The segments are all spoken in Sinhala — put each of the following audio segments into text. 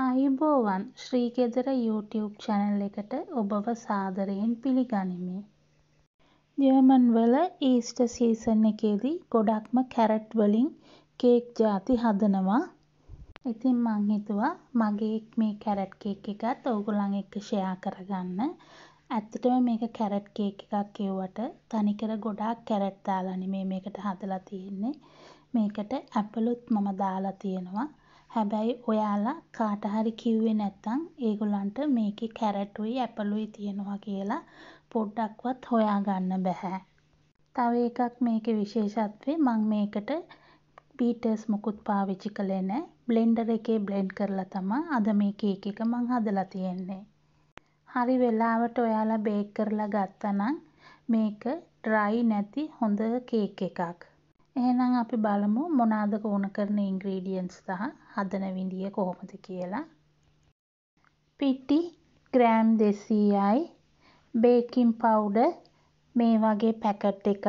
ආයුබෝවන් ශ්‍රී ගෙදර YouTube චැනල් එකට ඔබව සාදරයෙන් පිළිගනිමි. ජර්මන්වල ඊස්ට සීසන් එකේදී ගොඩක්ම කැරට් වලින් කේක් ಜಾති හදනවා. ඉතින් මං හිතුවා මගේ මේ කැරට් කේක් එකත් ඕගොල්ලන් එක්ක ෂෙයා කරගන්න. ඇත්තටම මේක කැරට් කේක් එකක් කිව්වට තනිකර ගොඩාක් කැරට් දාලා නෙමෙයි මේකට හදලා තියෙන්නේ. මේකට ඇපලුත් මම දාලා තියෙනවා. හැබැයි ඔයාලා කාට හරි කිව්වේ නැත්නම් ඒගොල්ලන්ට මේකේ කැරටුයි ඇපලුයි තියෙනවා කියලා පොඩ්ඩක්වත් හොයාගන්න බෑ. තව එකක් මේකේ විශේෂත්වේ මම මේකට බීටර්ස් මුකුත් පාවිච්චි කළේ නැහැ. බ්ලෙන්ඩර් එකේ බ්ලෙන්ඩ් කරලා තමයි අද මේ කේක් එක මම හදලා තියෙන්නේ. හරි වෙලාවට ඔයාලා බේක් කරලා ගත්තනම් මේක ඩ්‍රයි නැති හොඳ කේක් එකක්. එහෙනම් අපි බලමු මොනාද ගෝන කරන ඉන්ග්‍රීඩියන්ස් සහ හදන විදිය කොහොමද කියලා. පිටි ග්‍රෑම් 200යි බේකින් පවුඩර් මේ වගේ පැකට් එකක්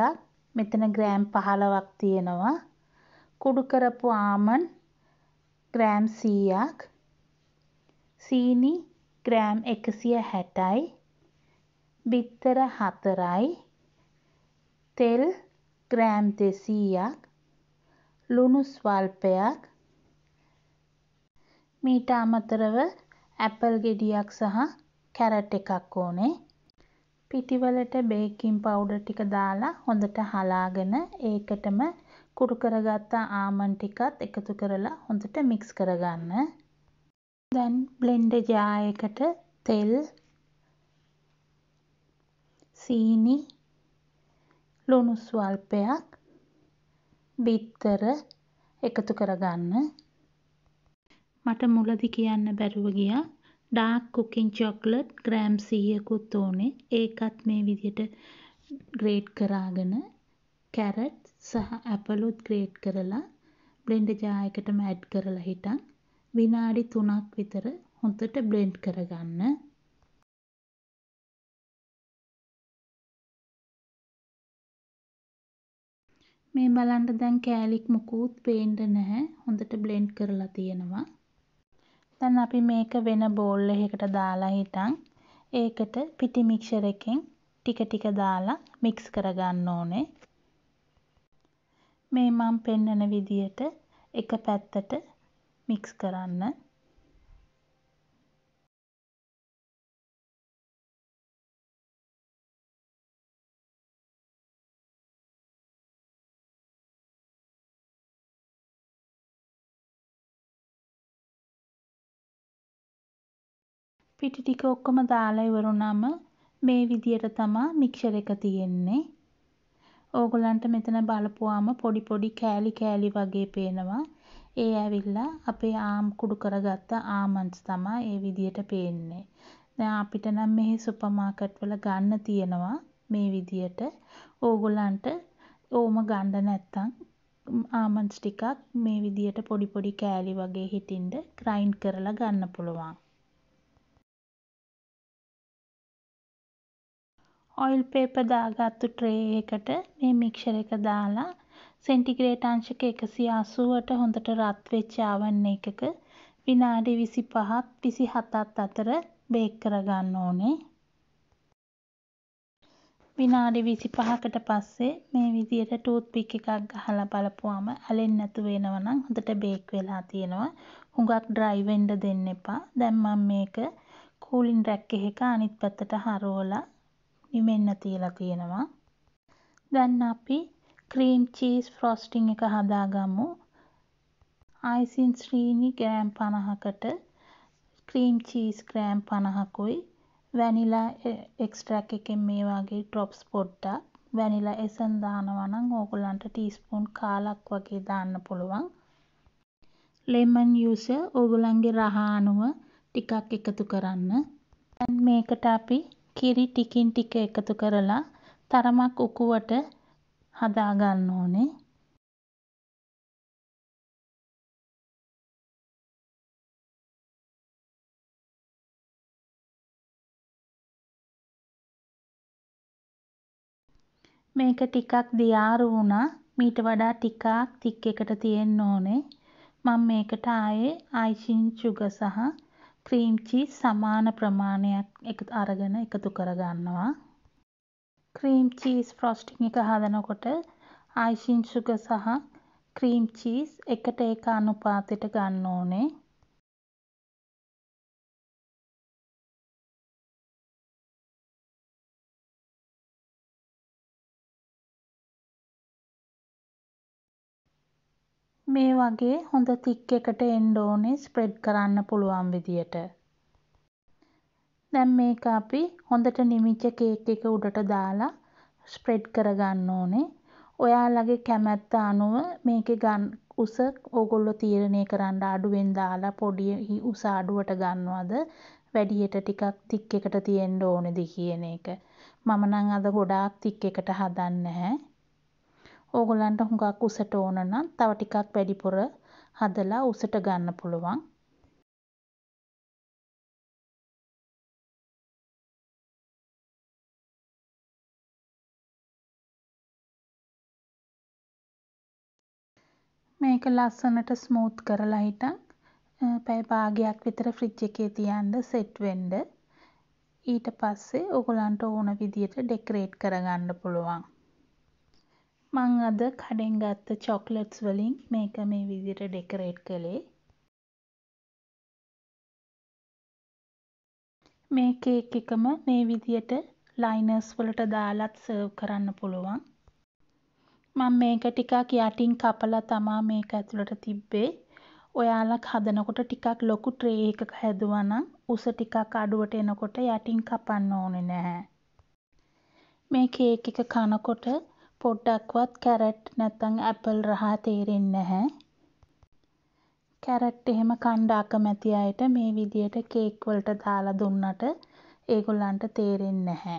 මෙතන ග්‍රෑම් 15ක් තියෙනවා. කුඩු කරපු ආමන් ග්‍රෑම් 100ක් සීනි ග්‍රෑම් 160යි බිත්තර 4යි තෙල් 0 ග්‍රෑම් 200ක් ලුණු ස්වල්පයක් මීට අමතරව ඇපල් ගෙඩියක් සහ කැරට් එකක් ඕනේ. පිටිවලට බේකින් පවුඩර් ටික දාලා හොඳට හලාගෙන ඒකටම කුරු කරගත්ත ආමන්ඩ් ටිකත් එකතු කරලා හොඳට මික්ස් කරගන්න. දැන් බ්ලෙන්ඩර් ජාර් එකට තෙල් සීනි ලුණු ස්වල්පයක් බිත්තර එකතු කරගන්න. මට මුලදි කියන්න බැරුව ගියා ඩාර්ක් කුකින් චොක්ලට් ග්‍රෑම් 100කුත් ඕනේ. ඒකත් මේ විදියට ග්‍රේඩ් කරාගෙන කැරට් සහ ඇපලුත් ග්‍රේඩ් කරලා බ්ලෙන්ඩර් ජාර් එකටම ඇඩ් කරලා හිටන් විනාඩි 3ක් විතර හොඳට බ්ලෙන්ඩ් කරගන්න. මේ බලන්න දැන් කෑලික් මුකුත් පේන්න නැහැ. හොඳට බ්ලෙන්ඩ් කරලා තියෙනවා. දැන් අපි මේක වෙන බෝල් එකකට දාලා හිටන් ඒකට පිටි මික්සර් එකෙන් ටික ටික දාලා මික්ස් කරගන්න ඕනේ. මේ මම පෙන්නන විදියට එක පැත්තට මික්ස් කරන්න. පිටි ටික ඔක්කොම දාලා ඉවරුනම මේ විදියට තමා මික්ෂර් එක තියෙන්නේ. ඕගොල්ලන්ට මෙතන බලපුවාම පොඩි පොඩි කෑලි කෑලි වගේ පේනවා. ඒ ඇවිල්ලා අපේ ආම් කුඩු කරගත්ත ආමන්ඩ්ස් තමා ඒ විදියට පේන්නේ. දැන් අපිට නම් මෙහි සුපර් මාකට් වල ගන්න තියෙනවා මේ විදියට. ඕගොල්ලන්ට ඕම ගන්න නැත්තම් ආමන්ඩ්ස් ටිකක් මේ විදියට පොඩි පොඩි කෑලි වගේ හිටින්ද ග්‍රයින්ඩ් කරලා ගන්න පුළුවන්. ඔයිල් පේපර් දාගත්තු ට්‍රේ එකට මේ මික්ෂර් එක දාලා සෙන්ටිග්‍රේඩ් අංශක 180ට හොඳට රත් වෙච්ච ආවන් එකක විනාඩි 25ත් 27ත් අතර බේක් කරගන්න ඕනේ. විනාඩි 25කට පස්සේ මේ විදියට ටූත් පික් එකක් ගහලා බලපුවාම ඇලෙන්නේ නැතු වෙනවා නම් හොඳට බේක් වෙලා තියෙනවා. හුඟක් ඩ්‍රයි වෙන්න දෙන්න එපා. දැන් මම මේක කූලින් රැක් එකක අනිත් පැත්තට හරවලා නිමෙන්න තියලා තියෙනවා. දැන් අපි ක්‍රීම් චීස් ෆ්‍රොස්ටිං එක හදාගමු. අයිසින් ශ්‍රීනි ග්‍රෑම් 50කට ක්‍රීම් චීස් ග්‍රෑම් 50කුයි වැනිලා එක්ස්ට්‍රැක්ට් එකෙන් මේ වගේ ඩ්‍රොප්ස් පොඩ්ඩක් වැනිලා එසන් දානවා නම් ඕගොල්ලන්ට ටීස්පූන් කාලක් වගේ දාන්න පුළුවන්. ලෙමන් යුස ඕගොල්ලන්ගේ රහ අනුව ටිකක් එකතු කරන්න. දැන් මේකට අපි කිරි ටිකින් ටික එකතු කරලා තරමක් උකුවට හදා ගන්න ඕනේ. මේක ටිකක් දියාරු වුණා. මීට වඩා ටිකක් තික් එකට තියෙන්න ඕනේ. මම මේකට ආයේ අයිසින් සුගර් සහ ක්‍රීම් චීස් සමාන ප්‍රමාණයක් එක අරගෙන එකතු කරගන්නවා ක්‍රීම් චීස් ෆ්‍රොස්ටිං එක හදනකොට අයිසින් සුග සහ ක්‍රීම් චීස් එකට ඒක අනුපාතයට ගන්න ඕනේ මේ වගේ හොඳ තික් එකට එන්න ඕනේ ස්ප්‍රෙඩ් කරන්න පුළුවන් විදියට. දැන් මේක අපි හොඳට නිමිච්ච කේක් එක උඩට දාලා ස්ප්‍රෙඩ් කරගන්න ඕනේ. ඔයාලගේ කැමැත්ත අනුව මේකේ ගන්න උස ඕගොල්ලෝ තීරණය කරන්න අඩුවෙන් දාලා පොඩි උස අඩුවට ගන්නවද වැඩියට ටිකක් තික් එකට තියෙන්න ඕනේද කියන එක. මම නම් අද ගොඩාක් තික් එකට හදන්නේ නැහැ. ඕගොල්ලන්ට හුඟක් උසට ඕන නම් තව ටිකක් වැඩිපුර හදලා උසට ගන්න පුළුවන්. මේක ලස්සනට ස්මූත් කරලා හිටන් පැය භාගයක් විතර ෆ්‍රිජ් එකේ තියන්න සෙට් වෙන්න. ඊට පස්සේ ඕගොල්ලන්ට ඕන විදියට ඩෙකරේට් කරගන්න පුළුවන්. මං අද කඩෙන් ගත්ත චොක්ලට්ස් වලින් මේක මේ විදිහට ඩෙකරේට් කළේ. මේ කේක් එකම මේ විදියට ලයිනර්ස් වලට දාලත් සර්ව් කරන්න පුළුවන්. මම මේක ටිකක් යටින් කපලා තමා මේක ඇතුළට තිබ්බේ. ඔයාලා හදනකොට ටිකක් ලොකු ට්‍රේ එකක හැදුවා නම් උස ටිකක් අඩුවට එනකොට යටින් කපන්න ඕනේ නැහැ. මේ කේක් එක කනකොට පොඩ්ඩක්වත් කැරට් නැත්නම් ඇපල් රහා තේරෙන්නේ නැහැ. කැරට් එහෙම කන්ඩ අකමැති අයට මේ විදියට කේක් වලට දාලා දුන්නට ඒගොල්ලන්ට තේරෙන්නේ නැහැ.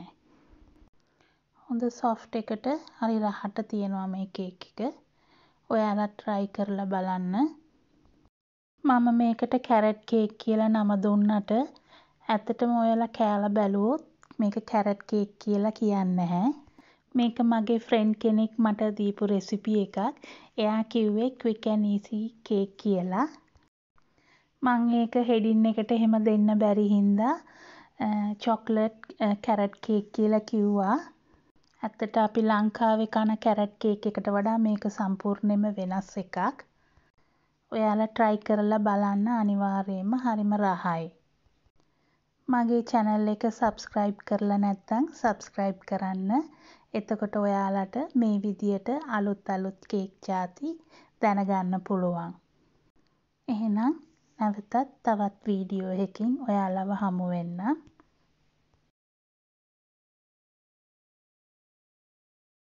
හොඳ සොෆ්ට් එකට හරි රහට තියෙනවා මේ කේක් එක. ඔයාලා try කරලා බලන්න. මම මේකට කැරට් කේක් කියලා නම දුන්නට ඇත්තටම ඔයාලා කෑලා බැලුවොත් මේක කැරට් කේක් කියලා කියන්නේ නැහැ. මේක මගේ ෆ්‍රෙන්ඩ් කෙනෙක් මට දීපු රෙසිපි එකක්. එයා කිව්වේ ක්වික් ඇන් ඊසි කේක් කියලා. මං ඒක හෙඩින් එකට එහෙම දෙන්න බැරි හින්දා චොක්ලට් කැරට් කේක් කියලා කිව්වා. ඇත්තට අපි ලංකාවේ කන කැරට් කේක් එකට වඩා මේක සම්පූර්ණයෙන්ම වෙනස් එකක්. ඔයාලා try කරලා බලන්න අනිවාර්යයෙන්ම හරිම රහයි. මගේ channel එක subscribe කරලා නැත්නම් subscribe කරන්න. එතකොට ඔයාලට මේ විදියට අලුත් අලුත් කේක් ಜಾති දැනගන්න පුළුවන්. එහෙනම් නැවතත් තවත් වීඩියෝ එකකින් ඔයාලව හමු වෙන්න.